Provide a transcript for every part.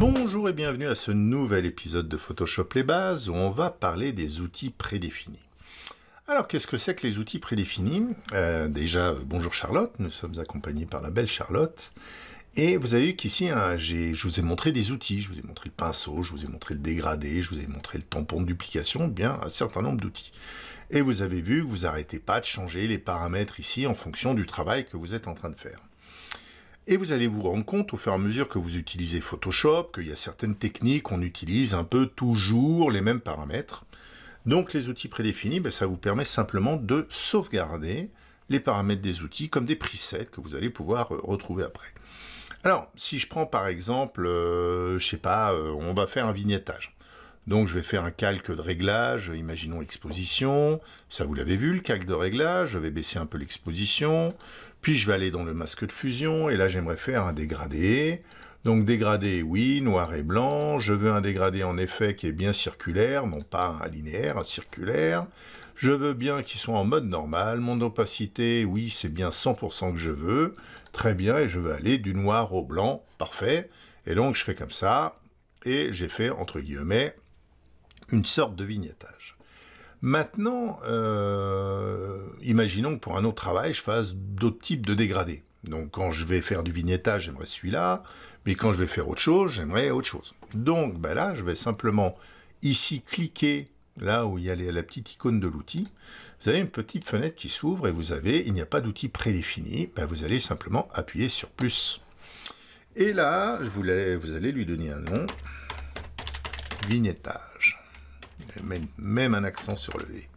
Bonjour et bienvenue à ce nouvel épisode de Photoshop les bases où on va parler des outils prédéfinis. Alors qu'est-ce que c'est que les outils prédéfinis euh, Déjà, euh, bonjour Charlotte, nous sommes accompagnés par la belle Charlotte. Et vous avez vu qu'ici, hein, je vous ai montré des outils, je vous ai montré le pinceau, je vous ai montré le dégradé, je vous ai montré le tampon de duplication, eh bien un certain nombre d'outils. Et vous avez vu que vous n'arrêtez pas de changer les paramètres ici en fonction du travail que vous êtes en train de faire. Et vous allez vous rendre compte au fur et à mesure que vous utilisez Photoshop, qu'il y a certaines techniques, on utilise un peu toujours les mêmes paramètres. Donc les outils prédéfinis, ben, ça vous permet simplement de sauvegarder les paramètres des outils comme des presets que vous allez pouvoir euh, retrouver après. Alors, si je prends par exemple, je euh, je sais pas, euh, on va faire un vignettage. Donc je vais faire un calque de réglage, imaginons exposition, ça vous l'avez vu le calque de réglage, je vais baisser un peu l'exposition, puis je vais aller dans le masque de fusion, et là j'aimerais faire un dégradé. Donc dégradé, oui, noir et blanc, je veux un dégradé en effet qui est bien circulaire, non pas un linéaire, un circulaire. Je veux bien qu'il soit en mode normal, mon opacité, oui, c'est bien 100% que je veux, très bien, et je veux aller du noir au blanc, parfait. Et donc je fais comme ça, et j'ai fait, entre guillemets, une sorte de vignettage. Maintenant, euh, imaginons que pour un autre travail, je fasse d'autres types de dégradés. Donc quand je vais faire du vignettage, j'aimerais celui-là, mais quand je vais faire autre chose, j'aimerais autre chose. Donc ben là, je vais simplement ici cliquer là où il y a la petite icône de l'outil, vous avez une petite fenêtre qui s'ouvre et vous avez, il n'y a pas d'outil prédéfini, ben vous allez simplement appuyer sur plus. Et là, je voulais, vous allez lui donner un nom, vignettage même, même un accent sur le V.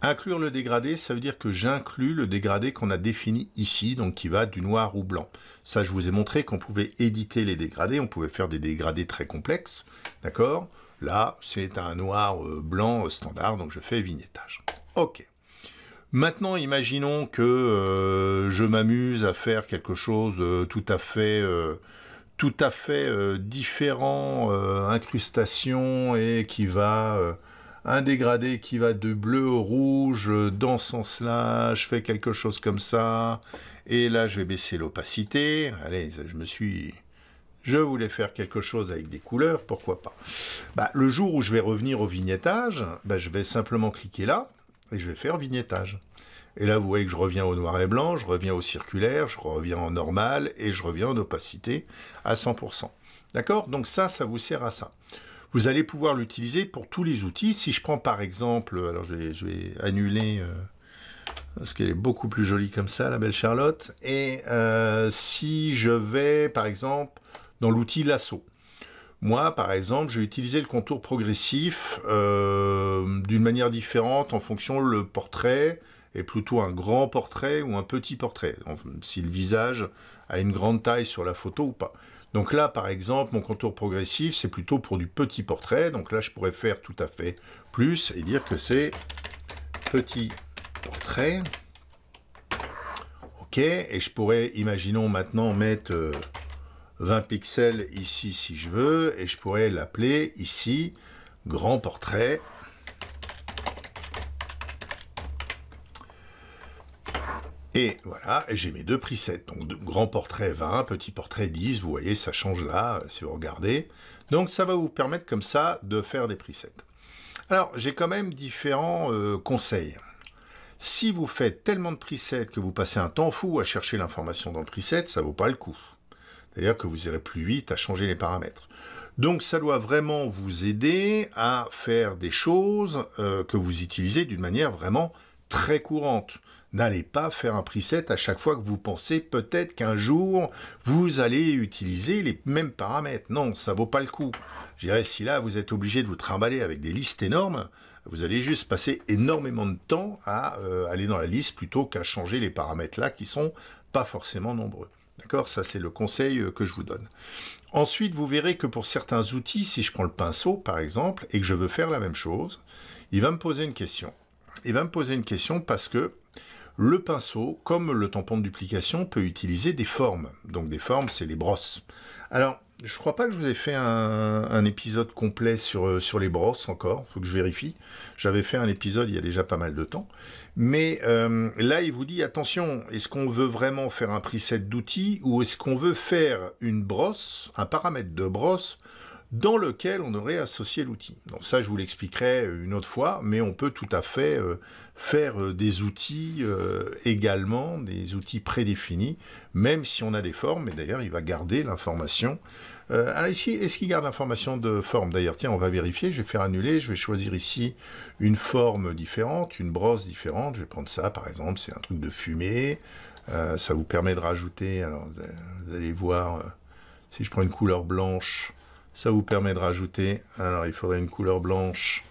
Inclure le dégradé, ça veut dire que j'inclus le dégradé qu'on a défini ici, donc qui va du noir au blanc. Ça, je vous ai montré qu'on pouvait éditer les dégradés, on pouvait faire des dégradés très complexes, d'accord Là, c'est un noir euh, blanc euh, standard, donc je fais vignettage. Ok. Maintenant, imaginons que euh, je m'amuse à faire quelque chose tout à fait tout à fait euh, différent euh, incrustation et qui va euh, un dégradé qui va de bleu au rouge dans ce sens là je fais quelque chose comme ça et là je vais baisser l'opacité allez je me suis je voulais faire quelque chose avec des couleurs pourquoi pas bah, le jour où je vais revenir au vignettage bah, je vais simplement cliquer là et je vais faire vignettage et là, vous voyez que je reviens au noir et blanc, je reviens au circulaire, je reviens en normal et je reviens en opacité à 100%. D'accord Donc ça, ça vous sert à ça. Vous allez pouvoir l'utiliser pour tous les outils. Si je prends par exemple, alors je vais, annuler... parce euh, qu'elle est beaucoup plus jolie comme ça, la belle Charlotte. Et euh, si je vais, par exemple, dans l'outil lasso, moi, par exemple, je vais utiliser le contour progressif euh, d'une manière différente en fonction le portrait, est plutôt un grand portrait ou un petit portrait, si le visage a une grande taille sur la photo ou pas. Donc là, par exemple, mon contour progressif, c'est plutôt pour du petit portrait. Donc là, je pourrais faire tout à fait plus et dire que c'est petit portrait. OK, et je pourrais, imaginons maintenant, mettre 20 euh, pixels ici si je veux, et je pourrais l'appeler ici grand portrait. Et voilà, j'ai mes deux presets. Donc grand portrait 20, petit portrait 10, vous voyez, ça change là, euh, si vous regardez. Donc ça va vous permettre comme ça de faire des presets. Alors j'ai quand même différents euh, conseils. Si vous faites tellement de presets que vous passez un temps fou à chercher l'information dans le preset, ça vaut pas le coup. C'est-à-dire que vous irez plus vite à changer les paramètres. Donc ça doit vraiment vous aider à faire des choses euh, que vous utilisez d'une manière vraiment très courante. N'allez pas faire un preset à chaque fois que vous pensez peut-être qu'un jour vous allez utiliser les mêmes paramètres. Non, ça vaut pas le coup. Je dirais si là vous êtes obligé de vous trimballer avec des listes énormes, vous allez juste passer énormément de temps à euh, aller dans la liste plutôt qu'à changer les paramètres là qui sont pas forcément nombreux. D'accord Ça, c'est le conseil euh, que je vous donne. Ensuite, vous verrez que pour certains outils, si je prends le pinceau, par exemple, et que je veux faire la même chose, il va me poser une question il va me poser une question parce que le pinceau, comme le tampon de duplication, peut utiliser des formes. Donc des formes, c'est les brosses. Alors, je crois pas que je vous ai fait un, épisode complet euh, sur, les brosses encore, faut que je vérifie. J'avais fait un épisode il y a déjà pas mal de temps. Mais euh, là, il vous dit, attention, est-ce qu'on veut vraiment faire un preset d'outils ou est-ce qu'on veut faire une brosse, un paramètre de brosse dans lequel on aurait associé l'outil. Donc ça, je vous l'expliquerai euh, une autre fois, mais on peut tout à fait euh, faire euh, des outils également, des outils prédéfinis, même si on a des formes, et d'ailleurs, il va garder l'information. alors, est-ce qu'il garde l'information de forme D'ailleurs, tiens, on va vérifier, je vais faire annuler, je vais choisir ici une forme différente, une brosse différente, je vais prendre ça, par exemple, c'est un truc de fumée, ça vous permet de rajouter, alors vous allez voir, si je prends une couleur blanche, ça vous permet de rajouter. Alors, il faudrait une couleur blanche.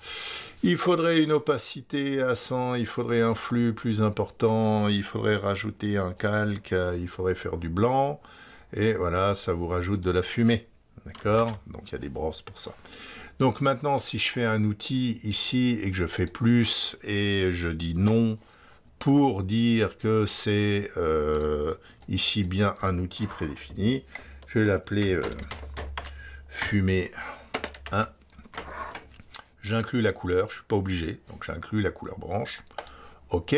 Il faudrait une opacité à 100, il faudrait un flux plus important, il faudrait rajouter un calque, il faudrait faire du blanc. Et voilà, ça vous rajoute de la fumée. D'accord Donc il y a des brosses pour ça. Donc maintenant, si je fais un outil ici et que je fais plus et je dis non pour dire que c'est euh, ici bien un outil prédéfini, je vais l'appeler euh, fumer 1. Hein. J'inclus la couleur, je suis pas obligé, donc j'inclus la couleur branche. OK.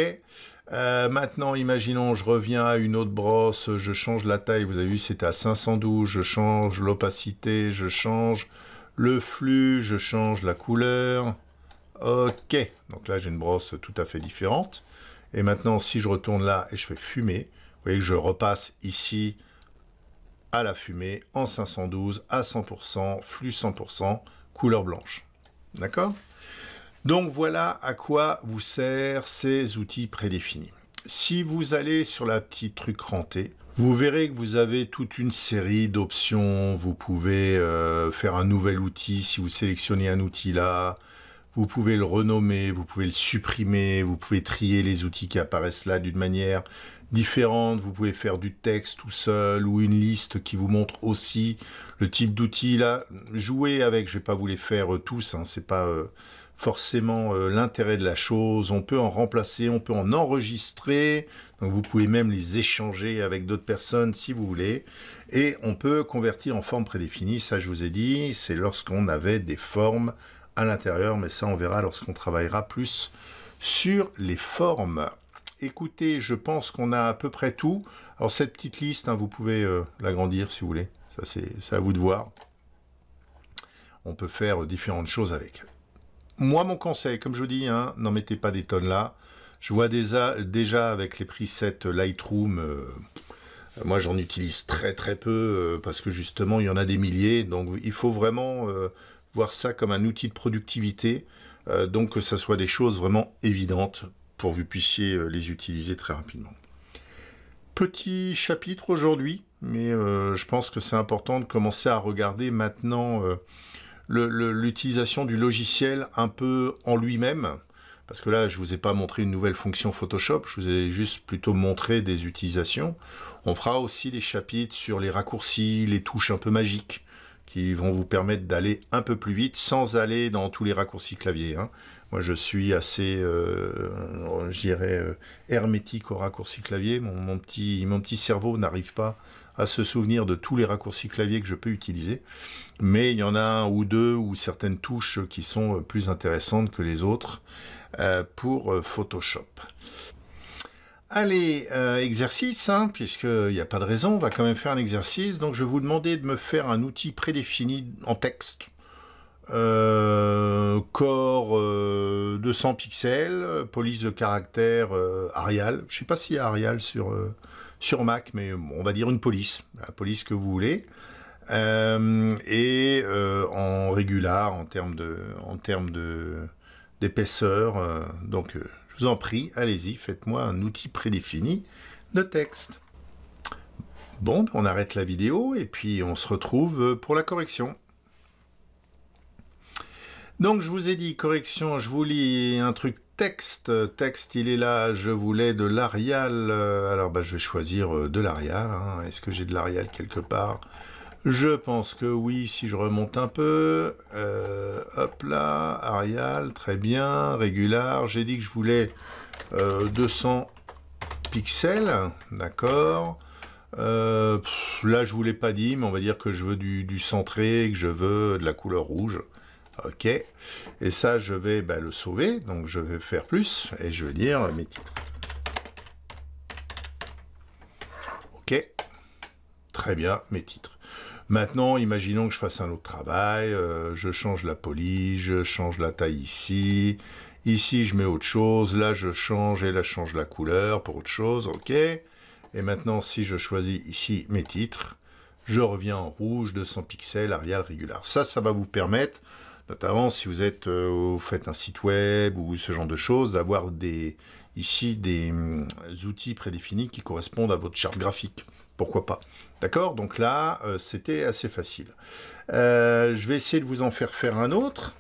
Euh, maintenant, imaginons, je reviens à une autre brosse, je change la taille, vous avez vu, c'était à 512, je change l'opacité, je change le flux, je change la couleur. OK. Donc là, j'ai une brosse tout à fait différente. Et maintenant, si je retourne là et je fais fumer, vous voyez que je repasse ici à la fumée en 512 à 100%, flux 100%, couleur blanche. D'accord Donc voilà à quoi vous sert ces outils prédéfinis. Si vous allez sur la petite truc rentée, vous verrez que vous avez toute une série d'options. Vous pouvez euh, faire un nouvel outil si vous sélectionnez un outil là. Vous pouvez le renommer, vous pouvez le supprimer, vous pouvez trier les outils qui apparaissent là d'une manière différente. Vous pouvez faire du texte tout seul ou une liste qui vous montre aussi le type d'outils. Là, jouez avec, je ne vais pas vous les faire euh, tous, hein, c'est pas euh, forcément euh, l'intérêt de la chose. On peut en remplacer, on peut en enregistrer. vous pouvez même les échanger avec d'autres personnes si vous voulez. Et on peut convertir en forme prédéfinie, ça je vous ai dit, c'est lorsqu'on avait des formes à l'intérieur, mais ça on verra lorsqu'on travaillera plus sur les formes. Écoutez, je pense qu'on a à peu près tout. Alors cette petite liste, hein, vous pouvez euh, l'agrandir si vous voulez, ça c'est à vous de voir. On peut faire euh, différentes choses avec. Moi mon conseil, comme je vous dis, hein, n'en mettez pas des tonnes là. Je vois déjà, déjà avec les presets Lightroom, euh, moi j'en utilise très très peu parce que justement il y en a des milliers, donc il faut vraiment ça comme un outil de productivité, euh, donc que ça soit des choses vraiment évidentes pour que vous puissiez euh, les utiliser très rapidement. Petit chapitre aujourd'hui, mais euh, je pense que c'est important de commencer à regarder maintenant l'utilisation du logiciel un peu en lui-même. Parce que là, je vous ai pas montré une nouvelle fonction Photoshop, je vous ai juste plutôt montré des utilisations. On fera aussi des chapitres sur les raccourcis, les touches un peu magiques, qui vont vous permettre d'aller un peu plus vite sans aller dans tous les raccourcis clavier. Hein. Moi, je suis assez, euh, euh hermétique aux raccourcis clavier. Mon, petit, mon petit cerveau n'arrive pas à se souvenir de tous les raccourcis clavier que je peux utiliser. Mais il y en a un ou deux ou certaines touches qui sont plus intéressantes que les autres euh, pour euh, Photoshop. Allez, euh, exercice, puisque hein, puisqu'il n'y a pas de raison, on va quand même faire un exercice. Donc je vais vous demander de me faire un outil prédéfini en texte. Euh, corps 200 euh, pixels, police de caractère Arial. Je ne sais pas si Arial sur, sur Mac, mais on va dire une police, la police que vous voulez. et en régular, en termes de, en termes de d'épaisseur, donc en prie, allez-y, faites-moi un outil prédéfini de texte. Bon, on arrête la vidéo et puis on se retrouve pour la correction. Donc je vous ai dit correction, je vous lis un truc texte. Texte, il est là, je voulais de l'Arial. Euh, alors bah, je vais choisir euh, de l'Arial. Hein. Est-ce que j'ai de l'Arial quelque part je pense que oui, si je remonte un peu. Euh, hop là, Arial, très bien, régular. J'ai dit que je voulais 200 euh, pixels, d'accord. Euh, là, je vous l'ai pas dit, mais on va dire que je veux du, centré, que je veux de la couleur rouge. Ok. Et ça, je vais bah, le sauver, donc je vais faire plus, et je vais dire mes titres. Ok. Très bien, mes titres. Maintenant, imaginons que je fasse un autre travail, euh, je change la police, je change la taille ici, ici je mets autre chose, là je change et là je change la couleur pour autre chose, ok. Et maintenant, si je choisis ici mes titres, je reviens en rouge, 200 pixels, Arial régular. Ça, ça va vous permettre, notamment si vous êtes, euh, faites un site web ou ce genre de choses, d'avoir ici des hum, outils prédéfinis qui correspondent à votre charte graphique pourquoi pas. D'accord Donc là, euh, c'était assez facile. Euh, je vais essayer de vous en faire faire un autre.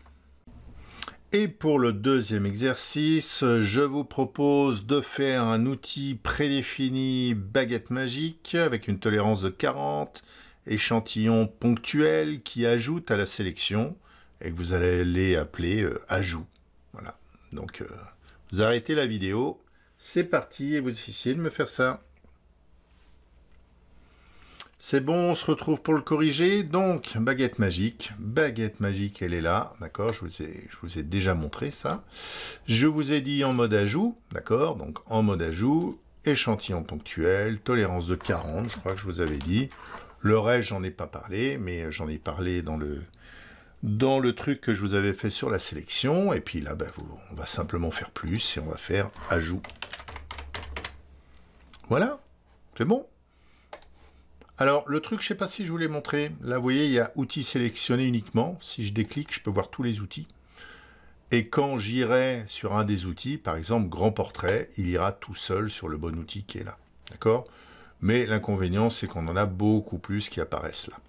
Et pour le deuxième exercice, je vous propose de faire un outil prédéfini baguette magique avec une tolérance de 40, échantillon ponctuel qui ajoute à la sélection et que vous allez les appeler euh, ajout. Voilà. Donc, vous arrêtez la vidéo, c'est parti et vous essayez de me faire ça. C'est bon, on se retrouve pour le corriger. Donc, baguette magique. Baguette magique, elle est là. D'accord je, vous ai, ai déjà montré ça. Je vous ai dit en mode ajout. D'accord Donc, en mode ajout, échantillon ponctuel, tolérance de 40, je crois que je vous avais dit. Le reste, j'en ai pas parlé, mais j'en ai parlé dans le, dans le truc que je vous avais fait sur la sélection. Et puis là, bah, on va simplement faire plus et on va faire ajout. Voilà, c'est bon alors, le truc, je ne sais pas si je vous l'ai montré. Là, vous voyez, il y a outils sélectionnés uniquement. Si je déclique, je peux voir tous les outils. Et quand j'irai sur un des outils, par exemple Grand Portrait, il ira tout seul sur le bon outil qui est là. D'accord Mais l'inconvénient, c'est qu'on en a beaucoup plus qui apparaissent là.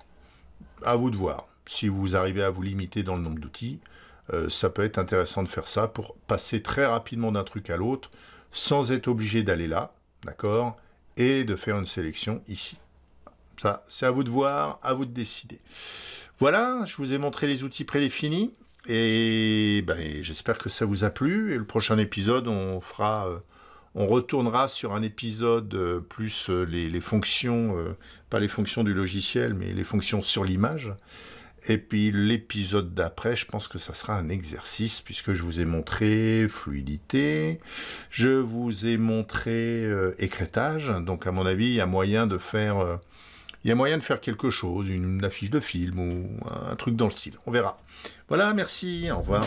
À vous de voir. Si vous arrivez à vous limiter dans le nombre d'outils, euh, ça peut être intéressant de faire ça pour passer très rapidement d'un truc à l'autre sans être obligé d'aller là, d'accord Et de faire une sélection ici c'est à vous de voir, à vous de décider. Voilà, je vous ai montré les outils prédéfinis. Et ben, j'espère que ça vous a plu. Et le prochain épisode, on fera, euh, on retournera sur un épisode euh, plus euh, les, fonctions, pas les fonctions du logiciel, mais les fonctions sur l'image. Et puis l'épisode d'après, je pense que ça sera un exercice puisque je vous ai montré fluidité, je vous ai montré écrétage. Donc à mon avis, il y a moyen de faire il y a moyen de faire quelque chose, une affiche de film ou un truc dans le style. On verra. Voilà, merci, au revoir.